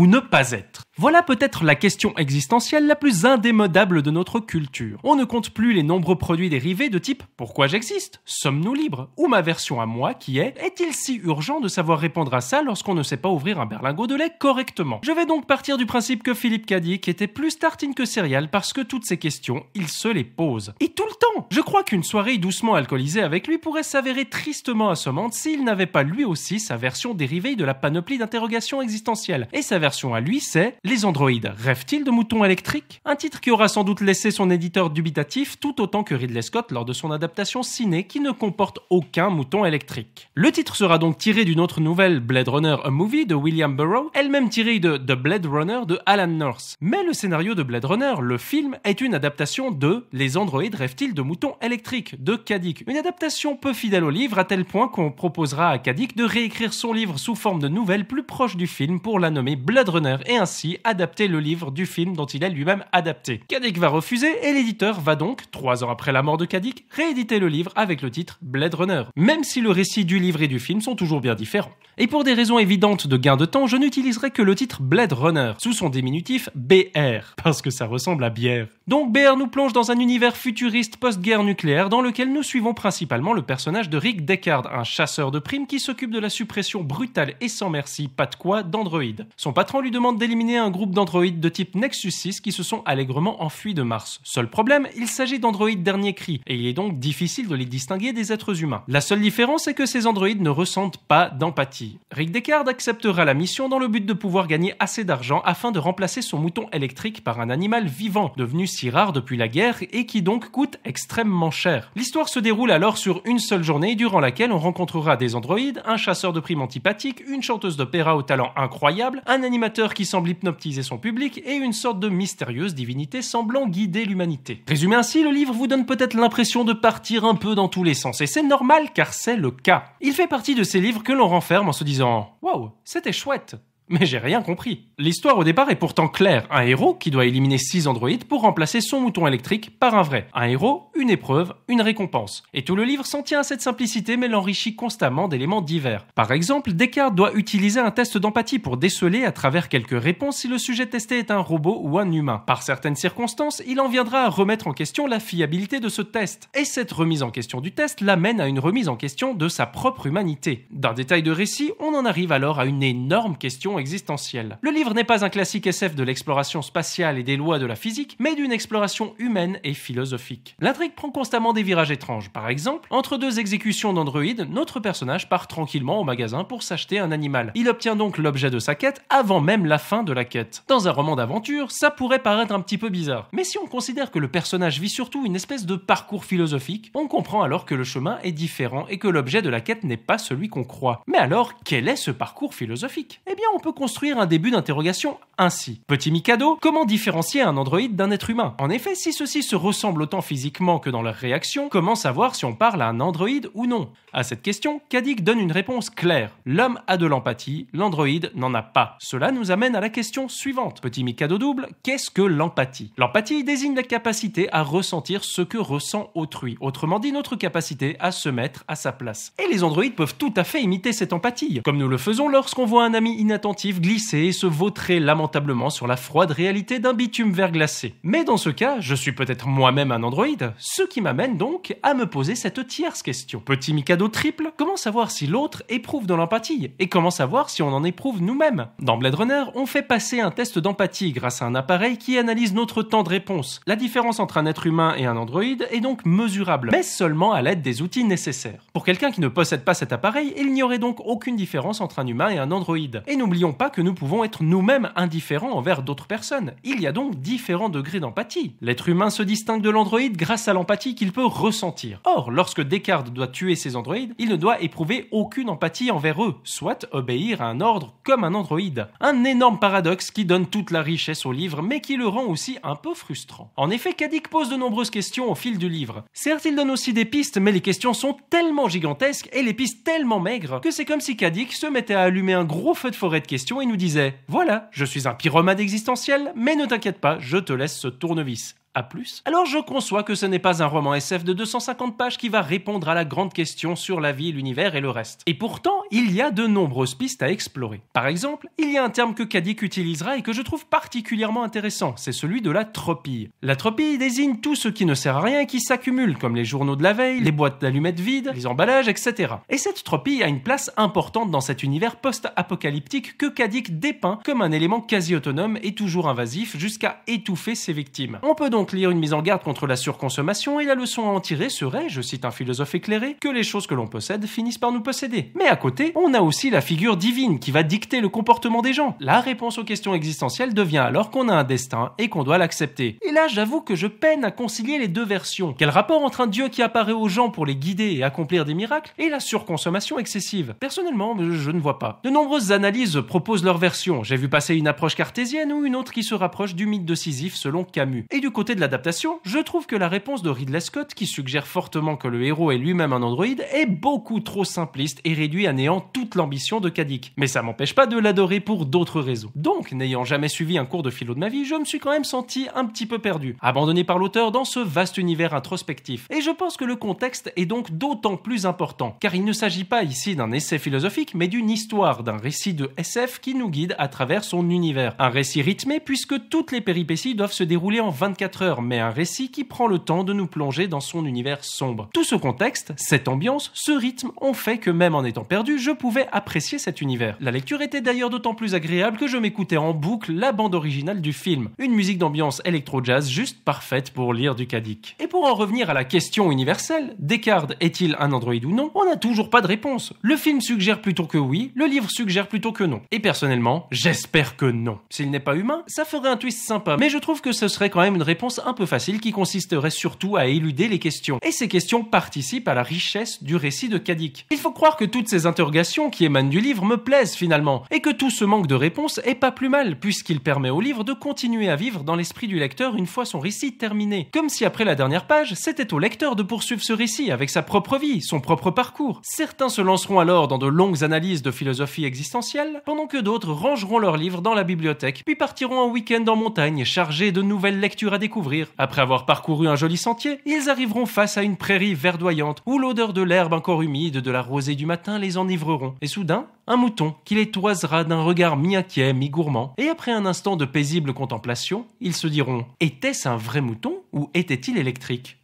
ou ne pas être. Voilà peut-être la question existentielle la plus indémodable de notre culture. On ne compte plus les nombreux produits dérivés de type pourquoi j'existe Sommes-nous libres Ou ma version à moi qui est est-il si urgent de savoir répondre à ça lorsqu'on ne sait pas ouvrir un berlingot de lait correctement Je vais donc partir du principe que Philippe Cadic était plus tartine que céréale parce que toutes ces questions, il se les pose. Et tout le temps Je crois qu'une soirée doucement alcoolisée avec lui pourrait s'avérer tristement assommante s'il n'avait pas lui aussi sa version dérivée de la panoplie d'interrogations existentielles. Et sa version à lui, c'est les androïdes rêvent-ils de moutons électriques Un titre qui aura sans doute laissé son éditeur dubitatif tout autant que Ridley Scott lors de son adaptation ciné qui ne comporte aucun mouton électrique. Le titre sera donc tiré d'une autre nouvelle, Blade Runner A Movie de William Burrow, elle-même tirée de The Blade Runner de Alan North. Mais le scénario de Blade Runner, le film, est une adaptation de Les androïdes rêvent-ils de moutons électriques de Kadik. Une adaptation peu fidèle au livre à tel point qu'on proposera à Kadik de réécrire son livre sous forme de nouvelle plus proche du film pour la nommer Blade Runner et ainsi adapter le livre du film dont il est lui-même adapté. Kadik va refuser et l'éditeur va donc, trois ans après la mort de Kadik, rééditer le livre avec le titre Blade Runner, même si le récit du livre et du film sont toujours bien différents. Et pour des raisons évidentes de gain de temps, je n'utiliserai que le titre Blade Runner, sous son diminutif BR, parce que ça ressemble à bière. Donc BR nous plonge dans un univers futuriste post-guerre nucléaire dans lequel nous suivons principalement le personnage de Rick Deckard, un chasseur de primes qui s'occupe de la suppression brutale et sans merci, pas de quoi, d'androïdes. Son patron lui demande d'éliminer un groupe d'androïdes de type Nexus 6 qui se sont allègrement enfuis de Mars. Seul problème, il s'agit d'androïdes dernier cri, et il est donc difficile de les distinguer des êtres humains. La seule différence est que ces androïdes ne ressentent pas d'empathie. Rick Descartes acceptera la mission dans le but de pouvoir gagner assez d'argent afin de remplacer son mouton électrique par un animal vivant, devenu si rare depuis la guerre et qui donc coûte extrêmement cher. L'histoire se déroule alors sur une seule journée durant laquelle on rencontrera des androïdes, un chasseur de primes antipathique, une chanteuse d'opéra au talent incroyable, un animateur qui semble hypnotique son public et une sorte de mystérieuse divinité semblant guider l'humanité. Résumé ainsi, le livre vous donne peut-être l'impression de partir un peu dans tous les sens, et c'est normal car c'est le cas. Il fait partie de ces livres que l'on renferme en se disant Waouh, c'était chouette mais j'ai rien compris. L'histoire au départ est pourtant claire. Un héros qui doit éliminer 6 androïdes pour remplacer son mouton électrique par un vrai. Un héros, une épreuve, une récompense. Et tout le livre s'en tient à cette simplicité mais l'enrichit constamment d'éléments divers. Par exemple, Descartes doit utiliser un test d'empathie pour déceler à travers quelques réponses si le sujet testé est un robot ou un humain. Par certaines circonstances, il en viendra à remettre en question la fiabilité de ce test. Et cette remise en question du test l'amène à une remise en question de sa propre humanité. D'un détail de récit, on en arrive alors à une énorme question existentielle. Le livre n'est pas un classique SF de l'exploration spatiale et des lois de la physique, mais d'une exploration humaine et philosophique. L'intrigue prend constamment des virages étranges. Par exemple, entre deux exécutions d'androïdes, notre personnage part tranquillement au magasin pour s'acheter un animal. Il obtient donc l'objet de sa quête avant même la fin de la quête. Dans un roman d'aventure, ça pourrait paraître un petit peu bizarre. Mais si on considère que le personnage vit surtout une espèce de parcours philosophique, on comprend alors que le chemin est différent et que l'objet de la quête n'est pas celui qu'on croit. Mais alors, quel est ce parcours philosophique Eh bien, on peut construire un début d'interrogation ainsi. Petit Mikado, comment différencier un androïde d'un être humain En effet, si ceux-ci se ressemblent autant physiquement que dans leur réaction comment savoir si on parle à un androïde ou non À cette question, Kadik donne une réponse claire. L'homme a de l'empathie, l'androïde n'en a pas. Cela nous amène à la question suivante. Petit Mikado double, qu'est-ce que l'empathie L'empathie désigne la capacité à ressentir ce que ressent autrui, autrement dit notre capacité à se mettre à sa place. Et les androïdes peuvent tout à fait imiter cette empathie, comme nous le faisons lorsqu'on voit un ami inattendu glisser et se vautrer lamentablement sur la froide réalité d'un bitume vert glacé. Mais dans ce cas, je suis peut-être moi-même un androïde, ce qui m'amène donc à me poser cette tierce question. Petit Mikado triple, comment savoir si l'autre éprouve de l'empathie Et comment savoir si on en éprouve nous-mêmes Dans Blade Runner, on fait passer un test d'empathie grâce à un appareil qui analyse notre temps de réponse. La différence entre un être humain et un androïde est donc mesurable, mais seulement à l'aide des outils nécessaires. Pour quelqu'un qui ne possède pas cet appareil, il n'y aurait donc aucune différence entre un humain et un androïde. Et n'oubliez pas que nous pouvons être nous-mêmes indifférents envers d'autres personnes. Il y a donc différents degrés d'empathie. L'être humain se distingue de l'androïde grâce à l'empathie qu'il peut ressentir. Or, lorsque Descartes doit tuer ses androïdes, il ne doit éprouver aucune empathie envers eux, soit obéir à un ordre comme un androïde. Un énorme paradoxe qui donne toute la richesse au livre, mais qui le rend aussi un peu frustrant. En effet, Kadik pose de nombreuses questions au fil du livre. Certes, il donne aussi des pistes, mais les questions sont tellement gigantesques et les pistes tellement maigres que c'est comme si Kadik se mettait à allumer un gros feu de forêt question et nous disait Voilà, je suis un pyromane existentiel, mais ne t'inquiète pas, je te laisse ce tournevis plus, alors je conçois que ce n'est pas un roman SF de 250 pages qui va répondre à la grande question sur la vie, l'univers et le reste. Et pourtant, il y a de nombreuses pistes à explorer. Par exemple, il y a un terme que Kadik utilisera et que je trouve particulièrement intéressant, c'est celui de la tropie. La tropie désigne tout ce qui ne sert à rien et qui s'accumule, comme les journaux de la veille, les boîtes d'allumettes vides, les emballages, etc. Et cette tropie a une place importante dans cet univers post-apocalyptique que Kadik dépeint comme un élément quasi autonome et toujours invasif jusqu'à étouffer ses victimes. On peut donc donc lire une mise en garde contre la surconsommation et la leçon à en tirer serait, je cite un philosophe éclairé, que les choses que l'on possède finissent par nous posséder. Mais à côté, on a aussi la figure divine qui va dicter le comportement des gens. La réponse aux questions existentielles devient alors qu'on a un destin et qu'on doit l'accepter. Et là, j'avoue que je peine à concilier les deux versions. Quel rapport entre un dieu qui apparaît aux gens pour les guider et accomplir des miracles et la surconsommation excessive Personnellement, je ne vois pas. De nombreuses analyses proposent leur version. J'ai vu passer une approche cartésienne ou une autre qui se rapproche du mythe de Sisyphe selon Camus. Et du côté de l'adaptation, je trouve que la réponse de Ridley Scott, qui suggère fortement que le héros est lui-même un androïde, est beaucoup trop simpliste et réduit à néant toute l'ambition de Kadik. Mais ça m'empêche pas de l'adorer pour d'autres raisons. Donc, n'ayant jamais suivi un cours de philo de ma vie, je me suis quand même senti un petit peu perdu, abandonné par l'auteur dans ce vaste univers introspectif. Et je pense que le contexte est donc d'autant plus important, car il ne s'agit pas ici d'un essai philosophique, mais d'une histoire, d'un récit de SF qui nous guide à travers son univers. Un récit rythmé puisque toutes les péripéties doivent se dérouler en 24 heures mais un récit qui prend le temps de nous plonger dans son univers sombre. Tout ce contexte, cette ambiance, ce rythme ont fait que même en étant perdu, je pouvais apprécier cet univers. La lecture était d'ailleurs d'autant plus agréable que je m'écoutais en boucle la bande originale du film. Une musique d'ambiance électro-jazz juste parfaite pour lire du Kadik. Et pour en revenir à la question universelle, Descartes est-il un androïde ou non On n'a toujours pas de réponse. Le film suggère plutôt que oui, le livre suggère plutôt que non. Et personnellement, j'espère que non. S'il n'est pas humain, ça ferait un twist sympa, mais je trouve que ce serait quand même une réponse un peu facile qui consisterait surtout à éluder les questions. Et ces questions participent à la richesse du récit de Kadik. Il faut croire que toutes ces interrogations qui émanent du livre me plaisent finalement, et que tout ce manque de réponse est pas plus mal, puisqu'il permet au livre de continuer à vivre dans l'esprit du lecteur une fois son récit terminé. Comme si après la dernière page, c'était au lecteur de poursuivre ce récit avec sa propre vie, son propre parcours. Certains se lanceront alors dans de longues analyses de philosophie existentielle, pendant que d'autres rangeront leurs livres dans la bibliothèque, puis partiront un week-end en montagne chargés de nouvelles lectures à découvrir après avoir parcouru un joli sentier, ils arriveront face à une prairie verdoyante où l'odeur de l'herbe encore humide de la rosée du matin les enivreront. Et soudain, un mouton qui les toisera d'un regard mi-inquiet, mi-gourmand, et après un instant de paisible contemplation, ils se diront Était-ce un vrai mouton ou était-il électrique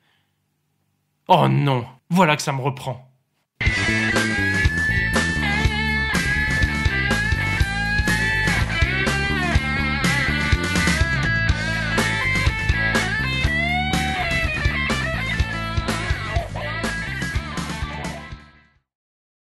Oh non Voilà que ça me reprend.